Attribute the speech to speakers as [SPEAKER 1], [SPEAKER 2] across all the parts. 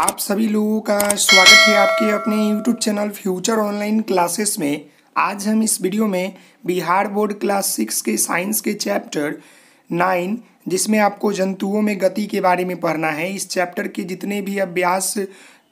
[SPEAKER 1] आप सभी लोगों का स्वागत है आपके अपने YouTube channel future online classes में आज हम इस वीडियो में बिहार बोर्ड क्लास सिक्स के साइंस के चैप्टर नाइन जिसमें आपको जंतुओं में गति के बारे में पढ़ना है इस चैप्टर के जितने भी अभ्यास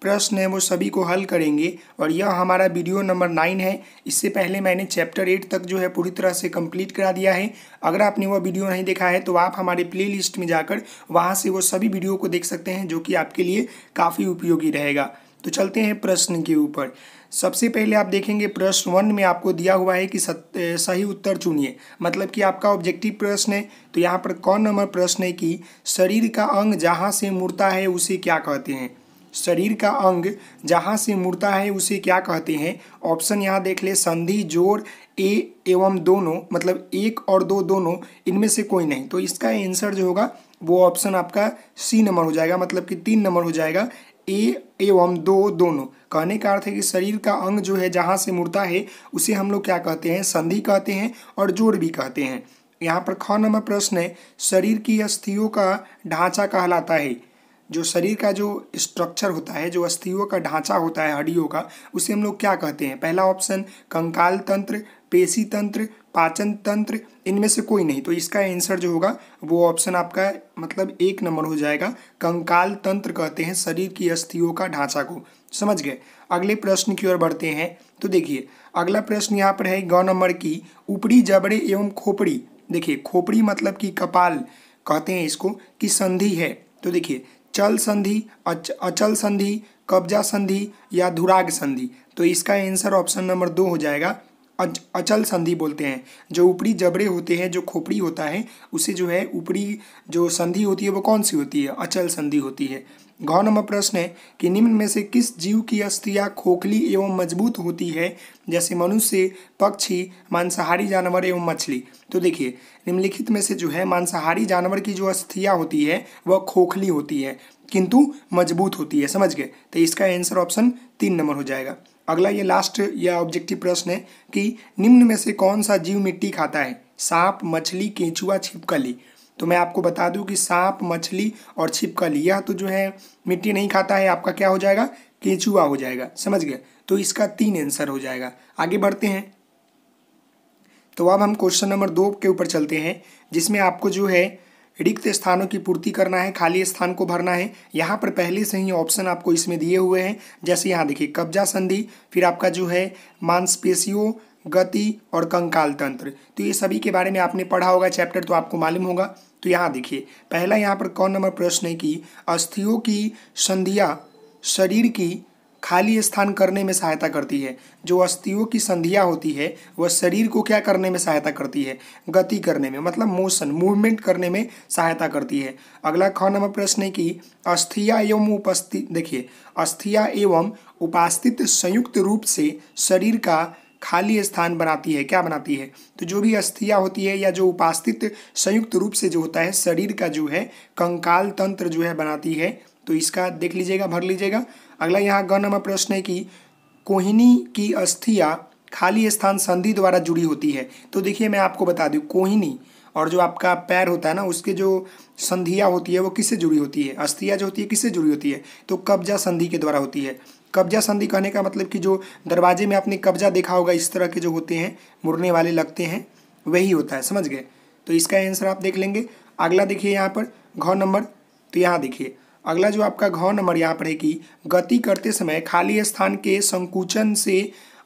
[SPEAKER 1] प्रश्न है वो सभी को हल करेंगे और यह हमारा वीडियो नंबर नाइन है इससे पहले मैंने चैप्टर एट तक जो है पूरी तरह से कंप्लीट करा दिया है अगर आपने वह वीडियो नहीं देखा है तो आप हमारे प्लेलिस्ट में जाकर वहाँ से वो सभी वीडियो को देख सकते हैं जो कि आपके लिए काफ़ी उपयोगी रहेगा तो चलते हैं प्रश्न के ऊपर सबसे पहले आप देखेंगे प्रश्न वन में आपको दिया हुआ है कि सत, सही उत्तर चुनिए मतलब कि आपका ऑब्जेक्टिव प्रश्न है तो यहाँ पर कौन नंबर प्रश्न है कि शरीर का अंग जहाँ से मुड़ता है उसे क्या कहते हैं शरीर का अंग जहाँ से मुड़ता है उसे क्या कहते हैं ऑप्शन यहाँ देख ले संधि जोड़ ए एवं दोनों मतलब एक और दो दोनों इनमें से कोई नहीं तो इसका आंसर जो होगा वो ऑप्शन आपका सी नंबर हो जाएगा मतलब कि तीन नंबर हो जाएगा ए एवं दो दोनों कहने का अर्थ है कि शरीर का अंग जो है जहाँ से मुड़ता है उसे हम लोग क्या कहते हैं संधि कहते हैं और जोड़ भी कहते हैं यहाँ पर ख नंबर प्रश्न है शरीर की अस्थियों का ढांचा कहलाता है जो शरीर का जो स्ट्रक्चर होता है जो अस्थियों का ढांचा होता है हड्डियों का उसे हम लोग क्या कहते हैं पहला ऑप्शन कंकाल तंत्र पेशी तंत्र पाचन तंत्र इनमें से कोई नहीं तो इसका आंसर जो होगा वो ऑप्शन आपका मतलब एक नंबर हो जाएगा कंकाल तंत्र कहते हैं शरीर की अस्थियों का ढांचा को समझ गए अगले प्रश्न की ओर बढ़ते हैं तो देखिए अगला प्रश्न यहाँ पर है गौ नंबर की ऊपरी जबड़े एवं खोपड़ी देखिए खोपड़ी मतलब कि कपाल कहते हैं इसको कि संधि है तो देखिए चल संधि अच, अचल संधि कब्जा संधि या धुराग संधि तो इसका आंसर ऑप्शन नंबर दो हो जाएगा अच, अचल संधि बोलते हैं जो ऊपरी जबड़े होते हैं जो खोपड़ी होता है उसे जो है ऊपरी जो संधि होती है वो कौन सी होती है अचल संधि होती है गौ नंबर प्रश्न है कि निम्न में से किस जीव की अस्थिया खोखली एवं मजबूत होती है जैसे मनुष्य पक्षी मांसाहारी जानवर एवं मछली तो देखिए निम्नलिखित में से जो है मांसाहारी जानवर की जो अस्थिया होती है वह खोखली होती है किंतु मजबूत होती है समझ गए तो इसका आंसर ऑप्शन तीन नंबर हो जाएगा अगला ये लास्ट या ऑब्जेक्टिव प्रश्न है कि निम्न में से कौन सा जीव मिट्टी खाता है सांप मछली केंचुआ छिपकली तो मैं आपको बता दूं कि सांप मछली और छिपकली यह तो जो है मिट्टी नहीं खाता है आपका क्या हो जाएगा केंचुआ हो जाएगा समझ गया तो इसका तीन आंसर हो जाएगा आगे बढ़ते हैं तो अब हम क्वेश्चन नंबर दो के ऊपर चलते हैं जिसमें आपको जो है रिक्त स्थानों की पूर्ति करना है खाली स्थान को भरना है यहाँ पर पहले से ही ऑप्शन आपको इसमें दिए हुए हैं जैसे यहाँ देखिए कब्जा संधि फिर आपका जो है मांसपेशियों गति और कंकाल तंत्र तो ये सभी के बारे में आपने पढ़ा होगा चैप्टर तो आपको मालूम होगा तो यहाँ देखिए पहला यहाँ पर कौन नंबर प्रश्न है कि अस्थियों की संधिया शरीर की खाली स्थान करने में सहायता करती है जो अस्थियों की संधिया होती है वह शरीर को क्या करने में सहायता करती है गति करने में मतलब मोशन मूवमेंट करने में सहायता करती है अगला ख नंबर प्रश्न है कि अस्थिया एवं उपस्थित देखिए अस्थिया एवं उपास्थित संयुक्त रूप से शरीर का खाली स्थान बनाती है क्या बनाती है तो जो भी अस्थिया होती है या जो उपास्थित संयुक्त रूप से जो होता है शरीर का जो है कंकाल तंत्र जो है बनाती है तो इसका देख लीजिएगा भर लीजिएगा अगला यहाँ ग नंबर प्रश्न है कि कोहिनी की अस्थिया खाली स्थान संधि द्वारा जुड़ी होती है तो देखिए मैं आपको बता दूँ कोहिनी और जो आपका पैर होता है ना उसके जो संधिया होती है वो किससे जुड़ी होती है अस्थिया जो होती है किससे जुड़ी होती है तो कब्जा संधि के द्वारा होती है कब्जा संधि कहने का मतलब कि जो दरवाजे में आपने कब्जा देखा होगा इस तरह के जो होते हैं मुड़ने वाले लगते हैं वही होता है समझ गए तो इसका आंसर आप देख लेंगे अगला देखिए यहाँ पर घ नंबर तो यहाँ देखिए अगला जो आपका घ नंबर यहाँ पर है कि गति करते समय खाली स्थान के संकुचन से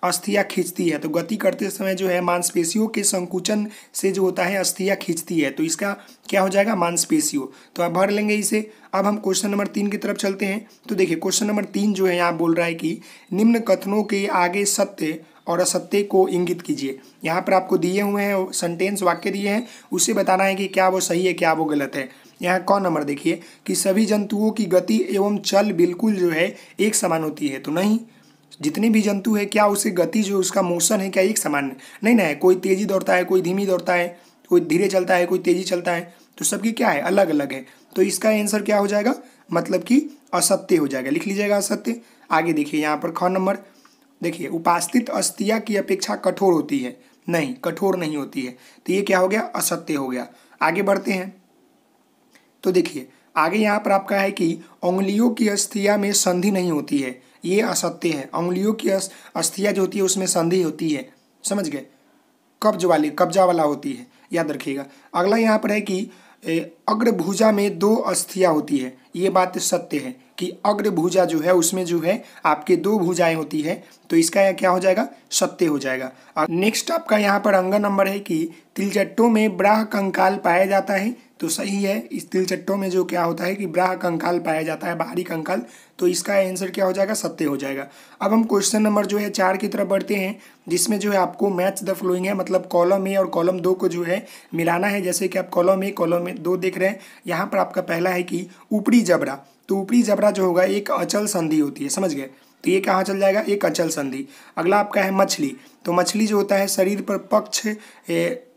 [SPEAKER 1] अस्थिया खींचती है तो गति करते समय जो है मांसपेशियों के संकुचन से जो होता है अस्थिया खींचती है तो इसका क्या हो जाएगा मांसपेशियों तो आप भर लेंगे इसे अब हम क्वेश्चन नंबर तीन की तरफ चलते हैं तो देखिए क्वेश्चन नंबर तीन जो है यहाँ बोल रहा है कि निम्न कथनों के आगे सत्य और असत्य को इंगित कीजिए यहाँ पर आपको दिए हुए हैं सेंटेंस वाक्य दिए हैं उसे बताना है कि क्या वो सही है क्या वो गलत है यहाँ कौन नंबर देखिए कि सभी जंतुओं की गति एवं चल बिल्कुल जो है एक समान होती है तो नहीं जितने भी जंतु है क्या उसे गति जो उसका मोशन है क्या एक समान है नहीं ना कोई तेज़ी दौड़ता है कोई धीमी दौड़ता है कोई धीरे चलता है कोई तेज़ी चलता है तो सबकी क्या है अलग अलग है तो इसका आंसर क्या हो जाएगा मतलब कि असत्य हो जाएगा लिख लीजिएगा असत्य आगे देखिए यहाँ पर ख नंबर देखिए उपास्थित अस्तिया की अपेक्षा कठोर होती है नहीं कठोर नहीं होती है तो ये क्या हो गया असत्य हो गया आगे बढ़ते हैं तो देखिए आगे यहाँ पर आपका है कि उंगलियों की अस्थिया में संधि नहीं होती है ये असत्य है उंगलियों की अस्थिया जो होती है उसमें संधि होती है समझ गए कब्ज वाली कब्जा वाला होती है याद रखिएगा अगला यहाँ पर है कि अग्रभुजा में दो अस्थिया होती है ये बात सत्य है कि अग्रभुजा जो है उसमें जो है आपके दो भुजाएं होती है तो इसका क्या हो जाएगा सत्य हो जाएगा नेक्स्ट आपका यहाँ पर अंग नंबर है कि तिलजट्टों में ब्राह कंकाल पाया जाता है तो सही है इस तिलचट्टों में जो क्या होता है कि ब्राह कंकाल पाया जाता है बाहरी कंकाल तो इसका आंसर क्या हो जाएगा सत्य हो जाएगा अब हम क्वेश्चन नंबर जो है चार की तरफ बढ़ते हैं जिसमें जो है आपको मैच द फ्लोइंग है मतलब कॉलम ए और कॉलम दो को जो है मिलाना है जैसे कि आप कॉलम ए कॉलम दो देख रहे हैं यहाँ पर आपका पहला है कि ऊपरी जबरा तो ऊपरी जबरा जो होगा एक अचल संधि होती है समझ गए तो ये कहाँ चल जाएगा एक अचल संधि अगला आपका है मछली तो मछली जो होता है शरीर पर पक्ष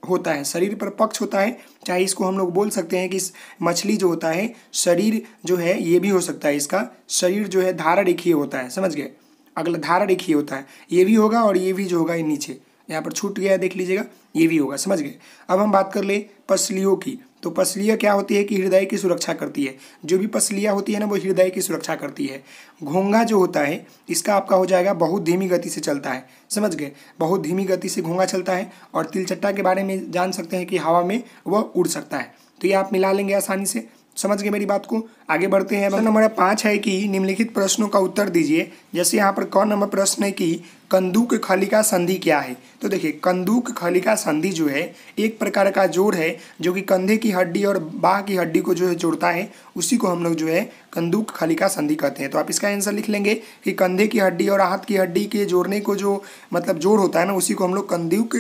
[SPEAKER 1] होता है शरीर पर पक्ष होता है चाहे इसको हम लोग बोल सकते हैं कि मछली जो होता है शरीर जो है ये भी हो सकता है इसका शरीर जो है धारा रेखीय होता है समझ गए अगला धारा रेखीय होता है ये भी होगा और ये भी जो होगा ये नीचे यहाँ पर छूट गया देख लीजिएगा ये भी होगा समझ गए अब हम बात कर ले पसलियों की तो पसलियाँ क्या होती है कि हृदय की सुरक्षा करती है जो भी पसलियाँ होती है ना वो हृदय की सुरक्षा करती है घोंगा जो होता है इसका आपका हो जाएगा बहुत धीमी गति से चलता है समझ गए बहुत धीमी गति से घोंगा चलता है और तिलचट्टा के बारे में जान सकते हैं कि हवा में वह उड़ सकता है तो ये आप मिला लेंगे आसानी से समझ गए मेरी बात को आगे बढ़ते हैं प्रश्न नंबर पाँच है कि निम्नलिखित प्रश्नों का उत्तर दीजिए जैसे यहाँ पर कौन नंबर प्रश्न है कि कंदूक खलिका संधि क्या है तो देखिए कंदूक खलिका संधि जो है एक प्रकार का जोड़ है जो कि कंधे की हड्डी और बाह की हड्डी को जो है जोड़ता है उसी को हम लोग जो है कंदूक खलिका संधि कहते हैं तो आप इसका आंसर लिख लेंगे कि कंधे की हड्डी और हाथ की हड्डी के जोड़ने को जो मतलब जोड़ होता है ना उसी को हम लोग कंदूक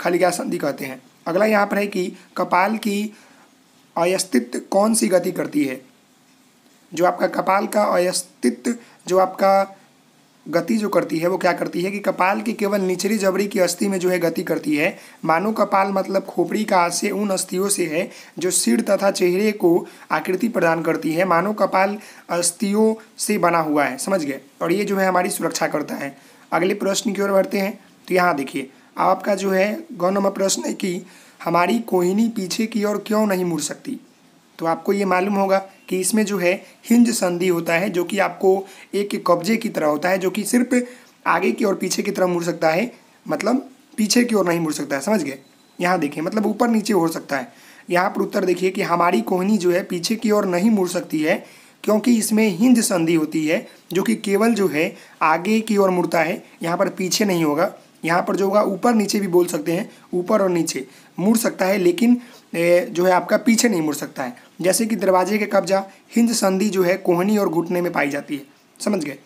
[SPEAKER 1] खलिका संधि कहते हैं अगला यहाँ पर है कि कपाल की अयस्तित्व कौन सी गति करती है जो आपका कपाल का अयस्तित्व जो आपका गति जो करती है वो क्या करती है कि कपाल की केवल निचली जबड़ी की अस्थि में जो है गति करती है मानो कपाल मतलब खोपड़ी का आशय उन अस्थियों से है जो सिर तथा चेहरे को आकृति प्रदान करती है मानो कपाल अस्थियों से बना हुआ है समझ गए और ये जो है हमारी सुरक्षा करता है अगले प्रश्न की ओर बढ़ते हैं तो यहाँ देखिए आपका जो है गौ नंबर प्रश्न है कि हमारी कोहिनी पीछे की ओर क्यों नहीं मुड़ सकती तो आपको ये मालूम होगा कि इसमें जो है हिंज संधि होता है जो कि आपको एक कब्जे की तरह होता है जो कि सिर्फ आगे की ओर पीछे की तरह मुड़ सकता है मतलब पीछे की ओर नहीं मुड़ सकता है समझ गए यहाँ देखिए मतलब ऊपर नीचे हो सकता है यहाँ पर उत्तर देखिए कि हमारी कोहनी जो है पीछे की ओर नहीं मुड़ सकती है क्योंकि इसमें हिंज संधि होती है जो कि केवल जो है आगे की ओर मुड़ता है यहाँ पर पीछे नहीं होगा यहाँ पर जो होगा ऊपर नीचे भी बोल सकते हैं ऊपर और नीचे मुड़ सकता है लेकिन जो है आपका पीछे नहीं मुड़ सकता है जैसे कि दरवाजे के कब्जा हिंज संधि जो है कोहनी और घुटने में पाई जाती है समझ गए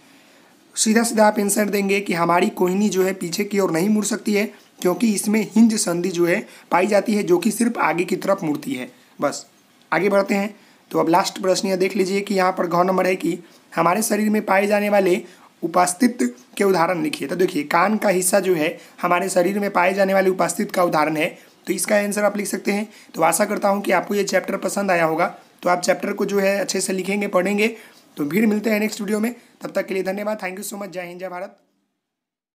[SPEAKER 1] सीधा सीधा आप इंसर्ट देंगे कि हमारी कोहनी जो है पीछे की ओर नहीं मुड़ सकती है क्योंकि इसमें हिंज संधि जो है पाई जाती है जो कि सिर्फ आगे की तरफ मुड़ती है बस आगे बढ़ते हैं तो अब लास्ट प्रश्न यह देख लीजिए कि यहाँ पर घर नंबर है कि हमारे शरीर में पाए जाने वाले उपास्तित्व के उदाहरण लिखिए तो देखिए कान का हिस्सा जो है हमारे शरीर में पाए जाने वाले उपास्तित्व का उदाहरण है तो इसका आंसर आप लिख सकते हैं तो आशा करता हूँ कि आपको ये चैप्टर पसंद आया होगा तो आप चैप्टर को जो है अच्छे से लिखेंगे पढ़ेंगे तो भीड़ मिलते हैं नेक्स्ट वीडियो में तब तक के लिए धन्यवाद थैंक यू सो मच जय हिंद जय भारत